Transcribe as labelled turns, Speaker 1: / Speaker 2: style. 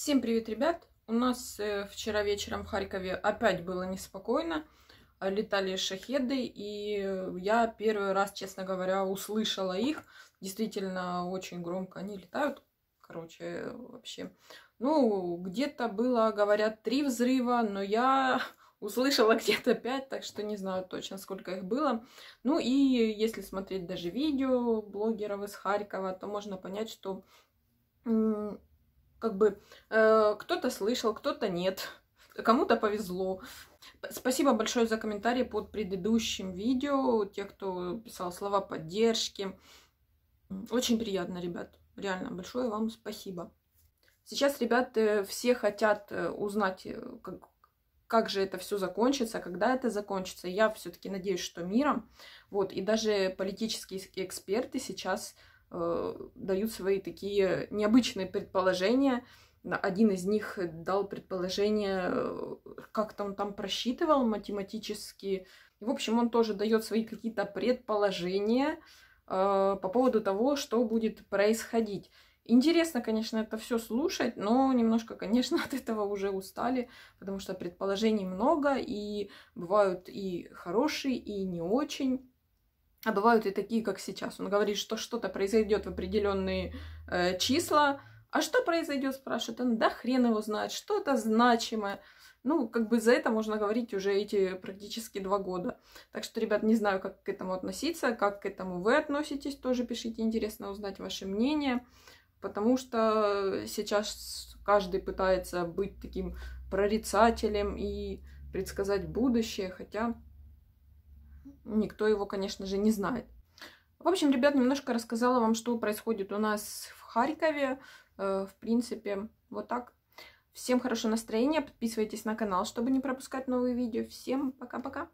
Speaker 1: Всем привет, ребят! У нас э, вчера вечером в Харькове опять было неспокойно. Э, летали шахеды, и я первый раз, честно говоря, услышала их. Действительно, очень громко они летают. Короче, э, вообще. Ну, где-то было, говорят, три взрыва, но я услышала где-то пять, так что не знаю точно, сколько их было. Ну и если смотреть даже видео блогеров из Харькова, то можно понять, что как бы э, кто-то слышал, кто-то нет, кому-то повезло. Спасибо большое за комментарии под предыдущим видео, те, кто писал слова поддержки. Очень приятно, ребят. Реально, большое вам спасибо. Сейчас, ребят, все хотят э, узнать, э, как, как же это все закончится, когда это закончится. Я все-таки надеюсь, что миром. Вот, и даже политические эксперты сейчас Э, дают свои такие необычные предположения. Один из них дал предположение, э, как-то он там просчитывал математически. И, в общем, он тоже дает свои какие-то предположения э, по поводу того, что будет происходить. Интересно, конечно, это все слушать, но немножко, конечно, от этого уже устали, потому что предположений много, и бывают и хорошие, и не очень. А бывают и такие, как сейчас. Он говорит, что что-то произойдет в определенные э, числа. А что произойдет, спрашивает он, да хрен его знает, что это значимое. Ну, как бы за это можно говорить уже эти практически два года. Так что, ребят, не знаю, как к этому относиться, как к этому вы относитесь, тоже пишите, интересно узнать ваше мнение. Потому что сейчас каждый пытается быть таким прорицателем и предсказать будущее, хотя Никто его, конечно же, не знает. В общем, ребят, немножко рассказала вам, что происходит у нас в Харькове. Э, в принципе, вот так. Всем хорошего настроения, подписывайтесь на канал, чтобы не пропускать новые видео. Всем пока-пока!